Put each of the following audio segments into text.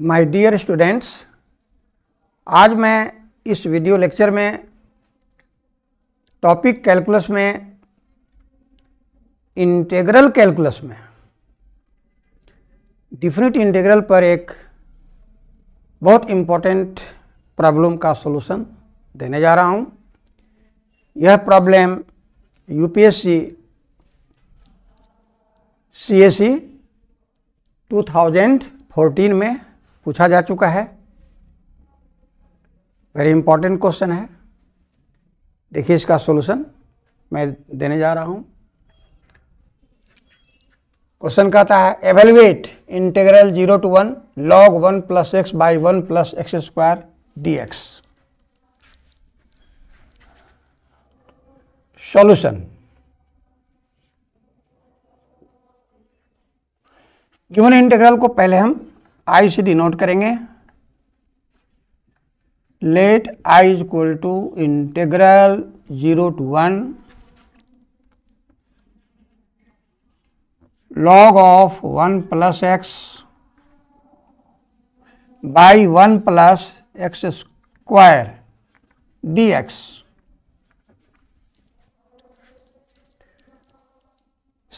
my dear students आज मैं इस वीडियो लेक्चर में टॉपिक कैलकुलस में इंटेग्रल कैलकुलस में डिफिनिट इंटेग्रल पर एक बहुत इम्पोर्टेंट प्रॉब्लम का सोल्यूशन देने जा रहा हूँ यह प्रॉब्लम यूपीएससी सीएससी 2014 में पूछा जा चुका है वेरी इंपॉर्टेंट क्वेश्चन है देखिए इसका सॉल्यूशन मैं देने जा रहा हूं क्वेश्चन कहता है evaluate integral zero to one log one plus x by one plus x square d x solution given integral को पहले हम आई से डिनोट करेंगे let I is equal to integral zero to one log of one plus x by one plus x square d x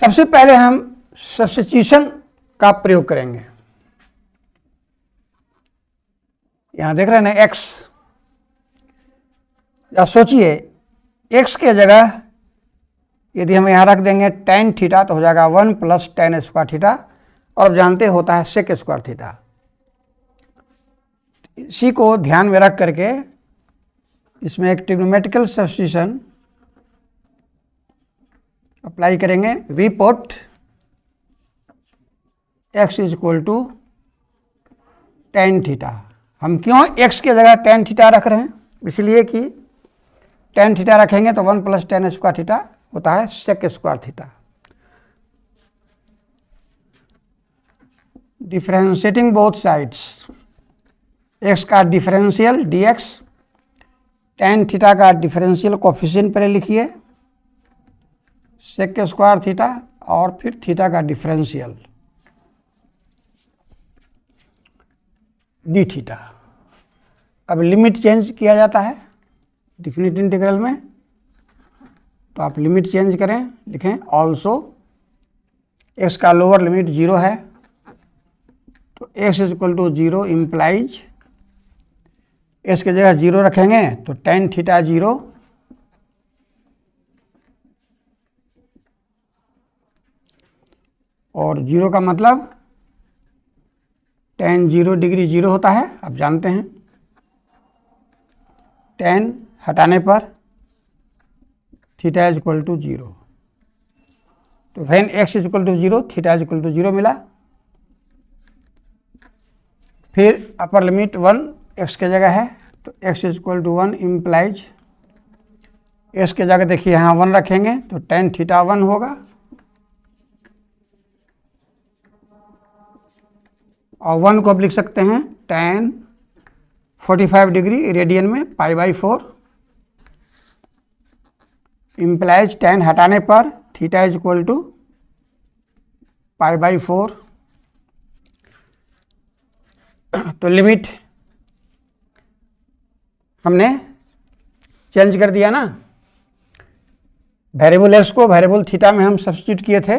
सबसे पहले हम substitution का प्रयोग करेंगे यहां देख रहे हैं ना एक्स या सोचिए एक्स के जगह यदि हम यहां रख देंगे टेन थीटा तो हो जाएगा one plus tan square theta और अब जानते होता है सेक स्क्वायर थीटा इसी को ध्यान में रख करके इसमें एक ट्रिग्नोमेटिकल सब्सटीशन अप्लाई करेंगे we put x is equal to tan theta हम क्यों एक्स के जगह टेन थीटा रख रहे हैं इसलिए कि टेन थीटा रखेंगे तो one plus tan square theta होता है sec square theta differentiating both sides x का डिफरेंशियल एक्स टेन थीटा का डिफरेंशियल कोफिशियन पहले लिखिए सेक स्क्वायर थीटा और फिर थीटा का डिफरेंशियल डी थीटा अब लिमिट चेंज किया जाता है डिफिनिट इंटीग्रल में तो आप लिमिट चेंज करें लिखें ऑल्सो एक्स का लोअर लिमिट जीरो है तो x is equal to zero implies x की जगह जीरो रखेंगे तो टेन थीटा जीरो और जीरो का मतलब टेन जीरो डिग्री जीरो होता है आप जानते हैं टेन हटाने पर theta is equal to zero तो when x is equal to zero theta is equal to zero मिला फिर अपर लिमिट वन एक्स के जगह है तो x is equal to one implies x के जगह देखिए यहाँ वन रखेंगे तो टेन थीटा वन होगा और वन को आप लिख सकते हैं टेन 45 डिग्री रेडियन में pi by four implies tan हटाने पर theta is equal to pi by four तो लिमिट हमने चेंज कर दिया ना वेरिएबल एस को वेरिएबल थीटा में हम सब्सिट्यूट किए थे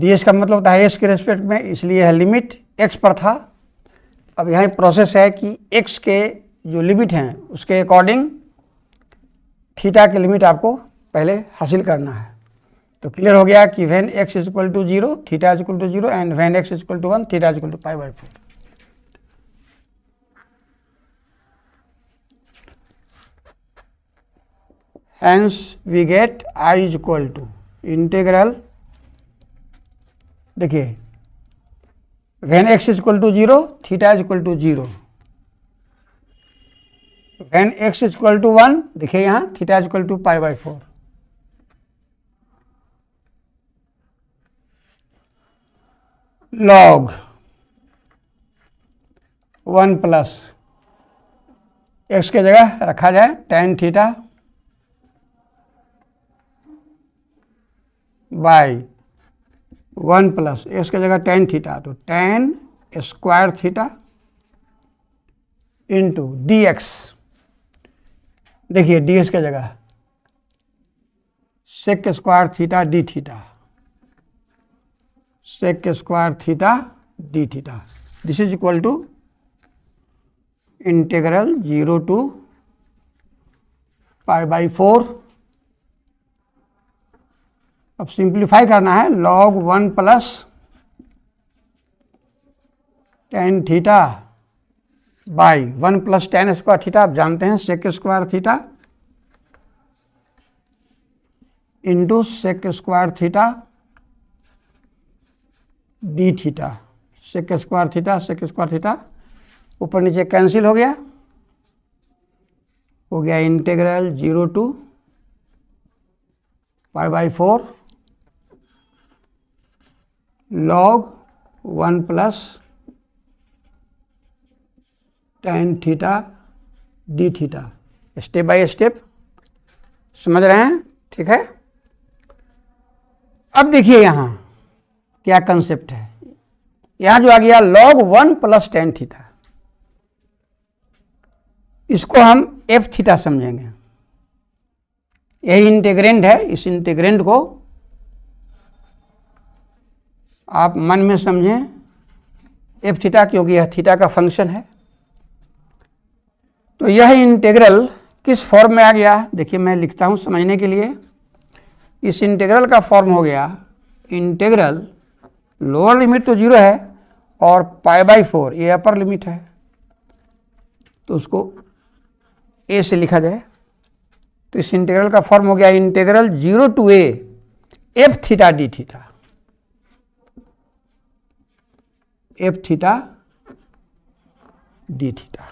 डी एस का मतलब था एस के रेस्पेक्ट में इसलिए है लिमिट एक्स पर था अब यहाँ प्रोसेस है कि एक्स के जो लिमिट हैं उसके अकॉर्डिंग थीटा की लिमिट आपको पहले हासिल करना है तो क्लियर हो गया कि when x is equal to zero theta is equal to zero and when x is equal to one theta is equal to pi by four hence we get i is equal to integral देखिए when x is equal to 0 theta is equal to 0 when x is equal to 1 देखिए यहाँ theta is equal to pi by 4 log 1 plus x के जगह रखा जाए tan theta by one plus x के जगह tan theta तो tan square theta into d x देखिए डी एक्स के जगह sec square theta d theta sec square theta d theta this is equal to integral zero to pi by four अब simplify करना है log one plus ten theta by one plus tan square theta आप जानते हैं सेक square theta into sec square theta d theta sec square theta sec square theta ऊपर नीचे cancel हो गया हो गया integral zero to five by four log one plus ten theta d theta step by step समझ रहे हैं ठीक है अब देखिए यहां क्या कंसेप्ट है यहां जो आ गया log one plus ten theta इसको हम एफ थीटा समझेंगे यही इंटेग्रेंड है इस इंटेग्रेंड को आप मन में समझें एफ थीटा क्योंकि यह थीटा का फंक्शन है तो यह इंटीग्रल किस फॉर्म में आ गया देखिए मैं लिखता हूँ समझने के लिए इस इंटीग्रल का फॉर्म हो गया इंटीग्रल लोअर लिमिट तो जीरो है और पाई बाई फोर ये अपर लिमिट है तो उसको ए से लिखा जाए तो इस इंटीग्रल का फॉर्म हो गया integral zero to a f theta d theta f theta d theta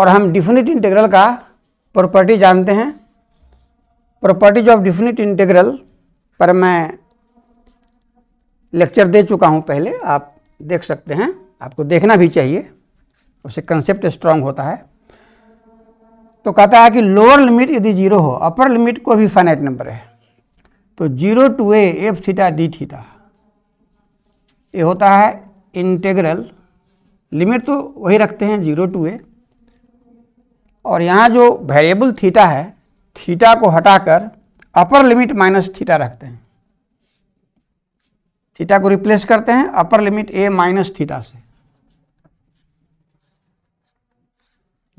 और हम डिफिनिट इंटीग्रल का प्रॉपर्टी जानते हैं प्रॉपर्टीज ऑफ डिफिनिट इंटीग्रल पर मैं लेक्चर दे चुका हूं पहले आप देख सकते हैं आपको देखना भी चाहिए उससे कंसेप्ट स्ट्रांग होता है तो कहता है कि लोअर लिमिट यदि जीरो हो अपर लिमिट को भी फाइनाइट नंबर है तो zero to a f theta d theta ये होता है इंटेग्रल लिमिट तो वही रखते हैं जीरो टू ए और यहाँ जो वेरिएबल थीटा है थीटा को हटाकर अपर लिमिट माइनस थीटा रखते हैं थीटा को रिप्लेस करते हैं upper limit a minus theta से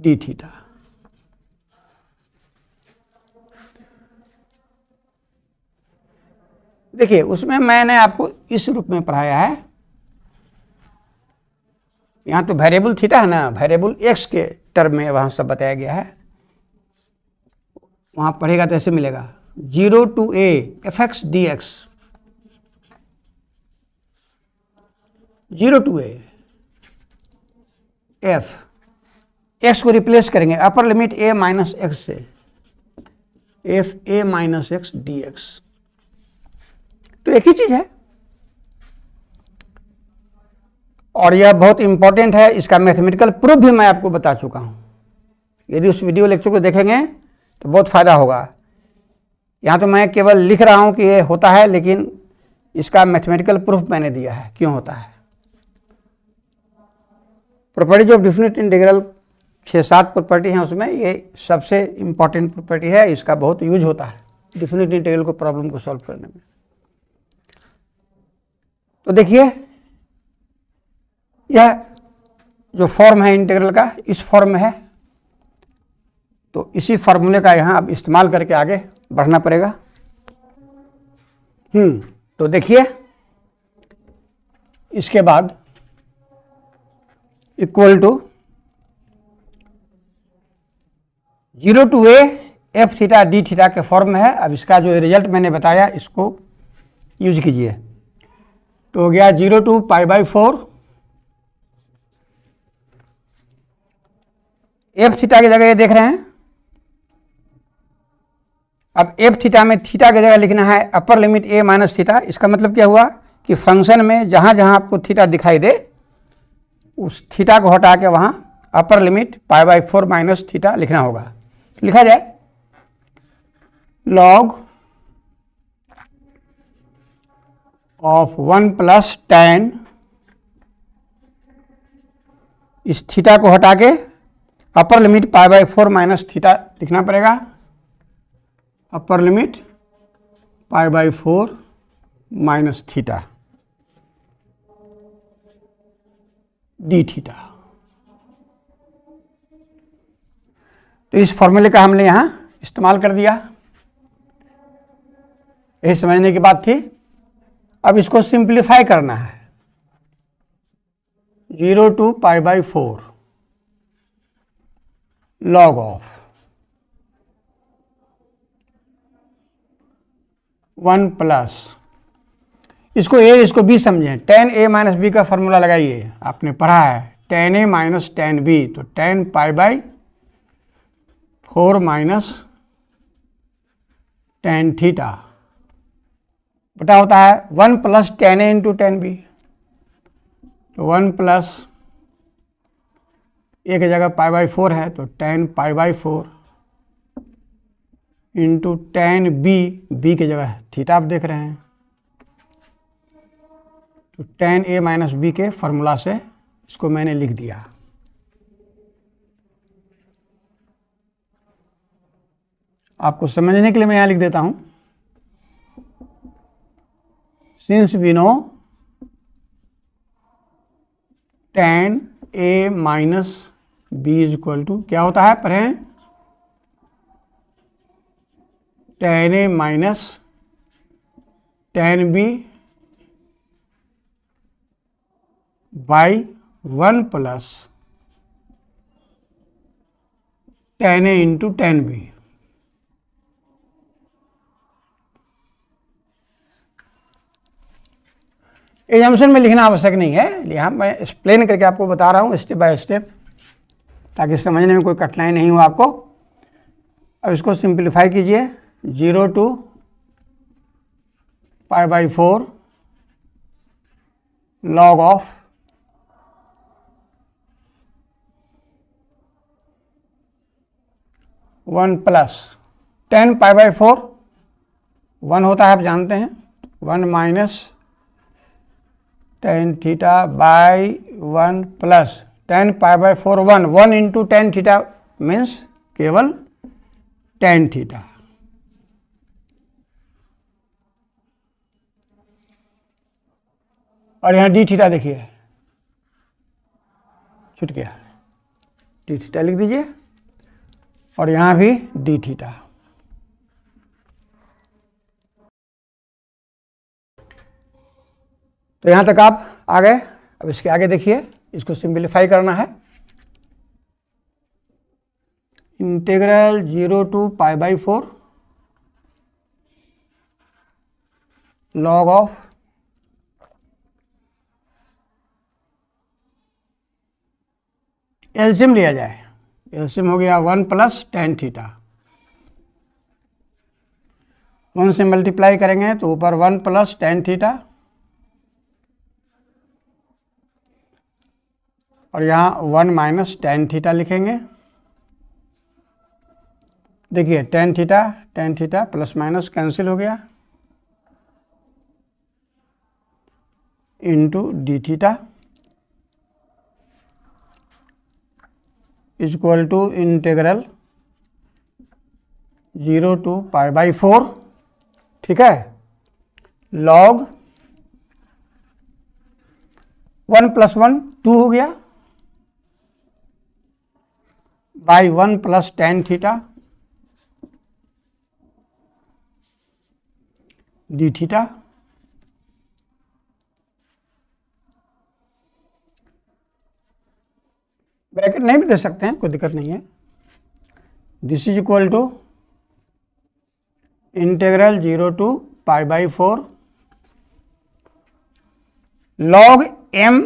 डी थीटा देखिए उसमें मैंने आपको इस रूप में पढ़ाया है यहाँ तो वेरिएबल थीटा है ना वेरिएबल एक्स के टर्म में वहाँ सब बताया गया है वहाँ पढ़ेगा तो ऐसे मिलेगा zero to a f x d x zero to a f x को रिप्लेस करेंगे upper limit a minus x से f a minus x d x तो एक ही चीज़ है और यह बहुत इंपॉर्टेंट है इसका मैथमेटिकल प्रूफ भी मैं आपको बता चुका हूँ यदि उस वीडियो लेक्चर को देखेंगे तो बहुत फ़ायदा होगा यहाँ तो मैं केवल लिख रहा हूँ कि ये होता है लेकिन इसका मैथमेटिकल प्रूफ मैंने दिया है क्यों होता है प्रॉपर्टीज ऑफ डिफिनेट इंटीग्रल छः सात प्रॉपर्टी हैं उसमें ये सबसे इम्पॉर्टेंट प्रॉपर्टी है इसका बहुत यूज होता है डिफिनेट इंटीग्रल को प्रॉब्लम को सॉल्व करने में तो देखिए यह जो फॉर्म है इंटीग्रल का इस फॉर्म में है तो इसी फॉर्मूले का यहाँ अब इस्तेमाल करके आगे बढ़ना पड़ेगा हम्म तो देखिए इसके बाद equal to zero to a f theta d theta के फॉर्म में है अब इसका जो रिजल्ट मैंने बताया इसको यूज कीजिए तो हो गया zero to pi by four f theta की जगह ये देख रहे हैं अब एफ थीटा में थीटा की जगह लिखना है upper limit a minus theta इसका मतलब क्या हुआ कि फंक्शन में जहां जहां आपको थीटा दिखाई दे उस थीटा को हटा के वहां upper limit pi by four minus theta लिखना होगा लिखा जाए log of one plus tan इस थीटा को हटा के upper limit pi by four minus theta लिखना पड़ेगा upper limit pi by four minus theta d theta तो इस फॉर्मूले का हमने यहां इस्तेमाल कर दिया यही समझने की बात थी अब इसको सिंप्लीफाई करना है zero to pi by four log of 1 plus इसको ए इसको बी समझें टेन ए माइनस बी का फॉर्मूला लगाइए आपने पढ़ा है tan a minus tan b तो tan pi by four minus tan theta बटा होता है one plus tan a into tan b तो वन प्लस एक जगह पाई बाई फोर है तो tan pi by four into tan b b की जगह थीटा आप देख रहे हैं तो टेन ए माइनस बी के फॉर्मूला से इसको मैंने लिख दिया आपको समझने के लिए मैं यहां लिख देता हूं since we know tan a minus b is equal to क्या होता है पढ़ें tan a minus tan b by one plus tan a into tan b assumption में लिखना आवश्यक नहीं है यहाँ मैं एक्सप्लेन करके आपको बता रहा हूँ स्टेप बाय स्टेप ताकि समझने में कोई कठिनाई नहीं हो आपको अब इसको सिंप्लीफाई कीजिए zero to pi by four log of one plus tan pi by four one होता है आप जानते हैं one minus tan theta by one plus tan pi by four one one into tan theta means केवल tan theta और यहाँ D theta देखिए छुट गया डी थीटा लिख दीजिए और यहाँ भी डी थीटा तो यहाँ तक आप आ गए अब इसके आगे देखिए इसको सिंप्लीफाई करना है integral zero to pi by four log of LCM लिया जाए एल्सियम हो गया one plus ten theta one से मल्टीप्लाई करेंगे तो ऊपर वन प्लस टेन थीटा और यहाँ वन माइनस टेन थीटा लिखेंगे देखिए ten theta ten theta plus minus cancel हो गया into d theta equal to integral zero to pi by four ठीक है log one plus one two हो गया by one plus ten theta d theta bracket नहीं भी दे सकते हैं कोई दिक्कत नहीं है this is equal to integral zero to pi by four log M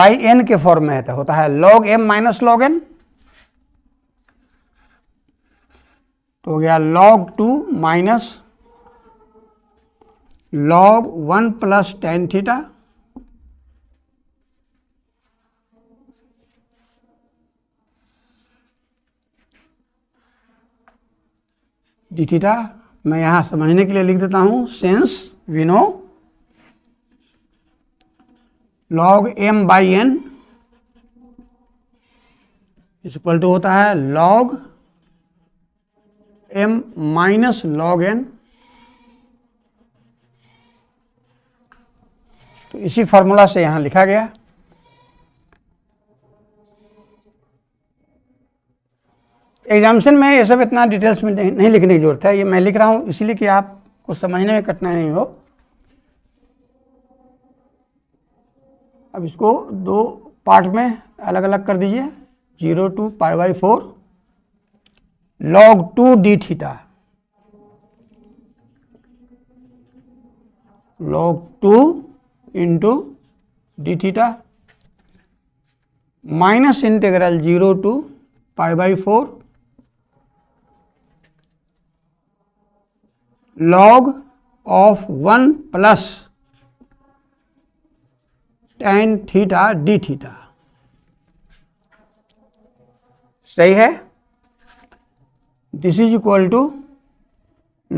by N के फॉर्म में तो होता है log M minus log N हो गया log two minus log one plus ten theta d theta मैं यहां समझने के लिए लिख देता हूं since we know log M by N equal to होता है log M minus log N तो इसी फॉर्मूला से यहां लिखा गया एग्जामिशन में ये सब इतना डिटेल्स में नहीं, नहीं लिखने की जरूरत है ये मैं लिख रहा हूं इसलिए कि आपको समझने में कठिनाई नहीं हो अब इसको दो पार्ट में अलग अलग कर दीजिए zero to pi by four log two d theta log two into d theta minus integral zero to pi by four log of one plus ten theta d theta सही है this is equal to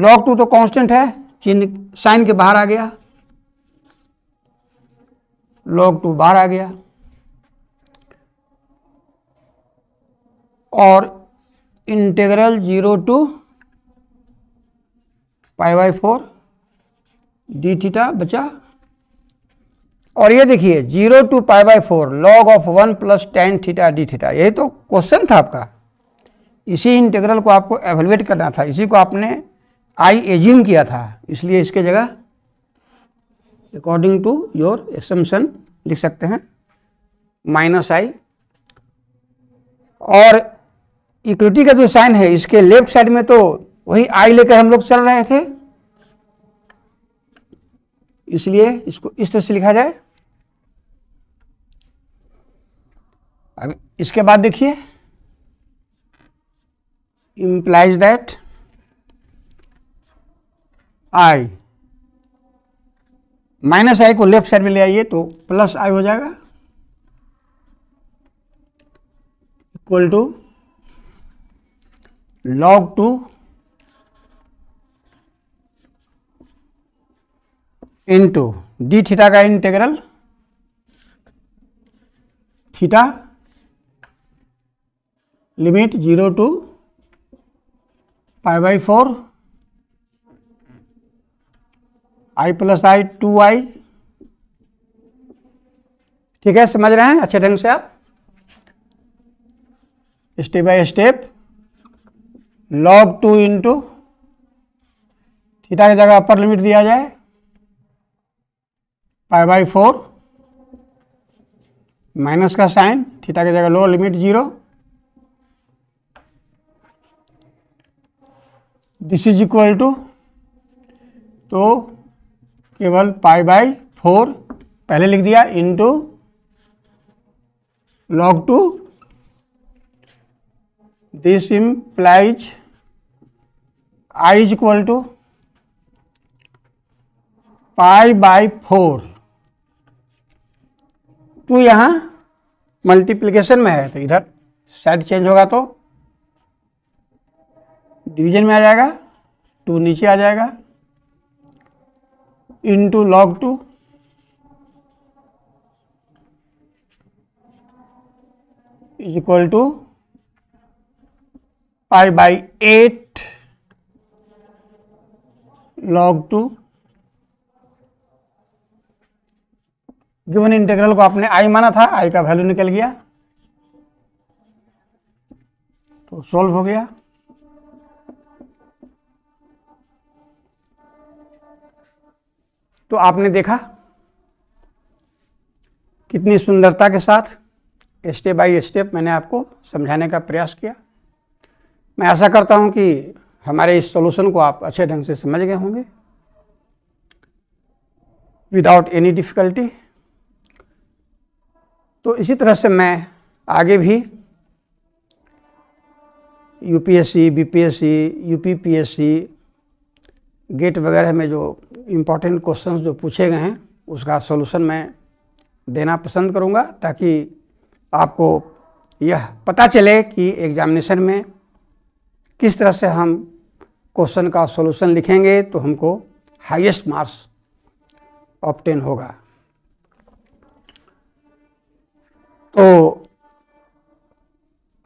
log two तो constant है चिन्ह sign के बाहर आ गया log to बाहर आ गया और integral zero to pi by four d theta बचा और ये देखिए zero to pi by four log of one plus ten theta d theta यही तो क्वेश्चन था आपका इसी इंटीग्रल को आपको एवेलुएट करना था इसी को आपने आई एज्यूम किया था इसलिए इसके जगह अकॉर्डिंग टू योर एसम्सन लिख सकते हैं माइनस आई और इक्विटी का जो साइन है इसके लेफ्ट साइड में तो वही आई लेकर हम लोग चल रहे थे इसलिए इसको इस तरह से लिखा जाए अब इसके बाद देखिए implies that I minus I को लेफ्ट साइड में ले आइए तो प्लस आई हो जाएगा equal to log two into d theta का integral theta limit zero to pi by four I plus I two I ठीक है समझ रहे हैं अच्छे ढंग से आप step by step log two into theta की जगह अपर लिमिट दिया जाए पाई बाई फोर माइनस का साइन थीटा की जगह lower limit zero this is equal to तो केवल पाई बाई फोर पहले लिख दिया into log two this implies I is equal to pi by four two यहाँ मल्टीप्लिकेशन में है तो इधर साइड चेंज होगा तो डिवीजन में आ जाएगा टू नीचे आ जाएगा into log two is equal to pi by eight log two given integral को आपने आई माना था आई का वैल्यू निकल गया तो सॉल्व हो गया तो आपने देखा कितनी सुंदरता के साथ स्टेप बाय स्टेप मैंने आपको समझाने का प्रयास किया मैं ऐसा करता हूं कि हमारे इस सॉल्यूशन को आप अच्छे ढंग से समझ गए होंगे विदाउट एनी डिफ़िकल्टी तो इसी तरह से मैं आगे भी यूपीएससी बीपीएससी यूपीपीएससी गेट वगैरह में जो इम्पॉर्टेंट क्वेश्चन जो पूछे गए हैं उसका सोल्यूशन मैं देना पसंद करूँगा ताकि आपको यह पता चले कि एग्जामिनेशन में किस तरह से हम क्वेश्चन का सोल्यूशन लिखेंगे तो हमको हाईएस्ट मार्क्स ऑप्टेन होगा तो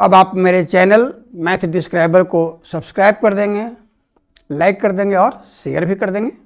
अब आप मेरे चैनल मैथ डिस्क्राइबर को सब्सक्राइब कर देंगे लाइक कर देंगे और शेयर भी कर देंगे